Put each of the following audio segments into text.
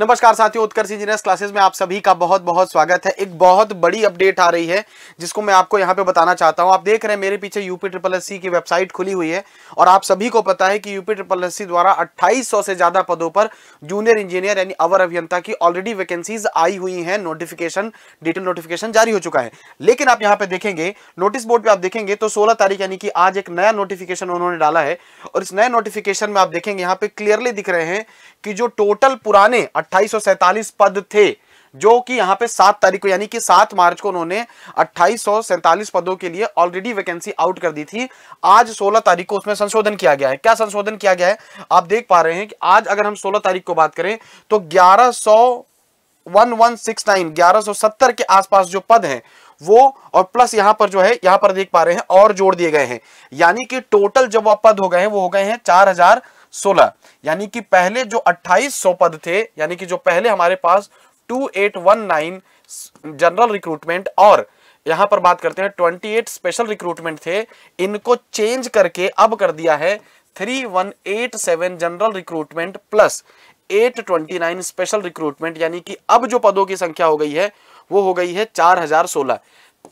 नमस्कार साथियों उत्कर्ष engineer classes में आप सभी का बहुत बहुत स्वागत है एक बहुत बड़ी अपडेट आ रही है जिसको मैं आपको यहाँ पे बताना चाहता हूँ आप देख रहे हैं मेरे पीछे यूपी ट्रिपल एस की वेबसाइट खुली हुई है और आप सभी को पता है कि यूपी ट्रिपल एस द्वारा 2800 से ज़्यादा पदों पर जूनियर इंजीनियर यानी अवर अभियंता की ऑलरेडी वैकेंसीज आई हुई है नोटिफिकेशन डिटेल नोटिफिकेशन जारी हो चुका है लेकिन आप यहाँ पे देखेंगे नोटिस बोर्ड पर आप देखेंगे तो सोलह तारीख यानी कि आज एक नया नोटिफिकेशन उन्होंने डाला है और इस नए नोटिफिकेशन में आप देखेंगे यहाँ पे क्लियरली दिख रहे हैं कि जो टोटल पुराने अट्ठाईस पद थे जो कि यहाँ पे सात तारीख को यानी कि सात मार्च को उन्होंने अट्ठाईस पदों के लिए ऑलरेडी वैकेंसी आउट कर दी थी आज 16 तारीख को उसमें संशोधन किया गया है क्या संशोधन किया गया है आप देख पा रहे हैं कि आज अगर हम 16 तारीख को बात करें तो ग्यारह सौ के आसपास जो पद हैं वो और प्लस यहां पर जो है यहां पर देख पा रहे हैं और जोड़ दिए गए हैं यानी कि टोटल जब वह पद हो गए हैं वो हो गए हैं चार सोलह यानी कि पहले जो अट्ठाईस पद थे यानी कि जो पहले हमारे पास 2819 जनरल रिक्रूटमेंट और यहां पर बात करते हैं 28 स्पेशल रिक्रूटमेंट थे इनको चेंज करके अब कर दिया है 3187 general recruitment plus 829 special recruitment यानी कि अब जो पदों की संख्या हो गई है वो हो गई है 4016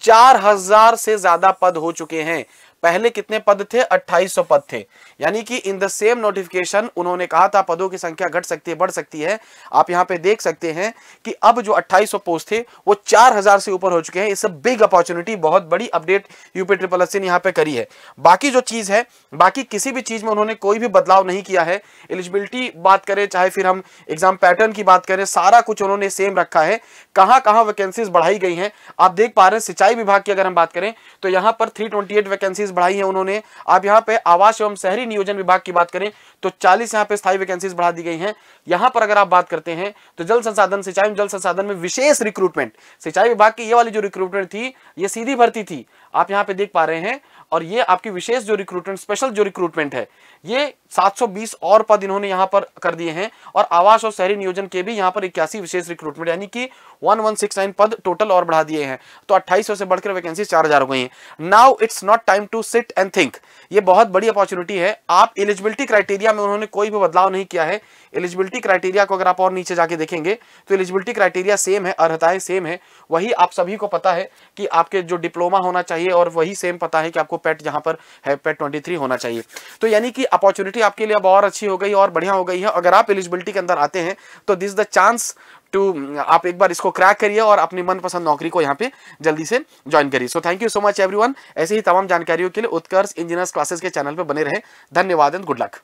4000 से ज्यादा पद हो चुके हैं पहले कितने पद थे 2800 पद थे यानी कि इन द सेम नोटिफिकेशन उन्होंने कहा था पदों की संख्या घट सकती है बढ़ सकती है आप यहाँ पे देख सकते हैं कि अब जो 2800 पोस्ट थे वो 4000 से ऊपर हो चुके हैं इस बिग अपॉर्चुनिटी बहुत बड़ी अपडेट यूपी ट्रिपल एस ने यहाँ पे करी है बाकी जो चीज है बाकी किसी भी चीज में उन्होंने कोई भी बदलाव नहीं किया है एलिजिबिलिटी बात करें चाहे फिर हम एग्जाम पैटर्न की बात करें सारा कुछ उन्होंने सेम रखा है कहां कहां वैकेंसीज बढ़ाई गई हैं आप देख पा रहे हैं सिंचाई विभाग की अगर हम बात करें तो यहां पर थ्री वैकेंसीज वैकेंसीज बढ़ाई है उन्होंने आप यहाँ पे आवास एवं शहरी नियोजन विभाग की बात करें तो 40 यहाँ पे स्थायी वैकेंसीज बढ़ा दी गई हैं यहाँ पर अगर आप बात करते हैं तो जल संसाधन सिंचाई जल संसाधन में विशेष रिक्रूटमेंट सिंचाई विभाग की ये वाली जो रिक्रूटमेंट थी ये सीधी भर्ती थी आप यहाँ पे देख पा रहे हैं और ये आपकी विशेष जो रिक्रूटमेंट स्पेशल जो रिक्रूटमेंट है ये 720 और पद इन्होंने यहाँ पर कर दिए हैं और आवास और शहरी नियोजन के भी यहाँ पर इक्यासी विशेष रिक्रूटमेंट यानी कि 1169 पद टोटल और बढ़ा दिए हैं तो 2800 से बढ़कर वैकेंसी 4000 हो गई है now it's not time to sit and think ये बहुत बड़ी अपॉर्चुनिटी है आप एलिजिबिलिटी क्राइटेरिया में उन्होंने कोई भी बदलाव नहीं किया है एलिजिबिलिटी क्राइटेरिया को अगर आप और नीचे जाके देखेंगे तो एलिजिबिलिटी क्राइटेरिया सेम है अर्हताएं सेम है वही आप सभी को पता है कि आपके जो डिप्लोमा होना चाहिए और वही सेम पता है कि आपको पेट यहाँ पर है पेट ट्वेंटी होना चाहिए तो यानी कि अपॉर्चुनिटी आपके लिए अब और अच्छी हो गई और बढ़िया हो गई है अगर आप एलिजिबिलिटी के अंदर आते हैं तो दिस द चांस टू आप एक बार इसको क्रैक करिए और अपनी मनपसंद नौकरी को यहाँ पे जल्दी से ज्वाइन करिए so thank you so much everyone ऐसे ही तमाम जानकारियों के लिए उत्कर्ष इंजीनियर्स क्लासेस के चैनल पर बने रहे धन्यवाद एंड गुड लक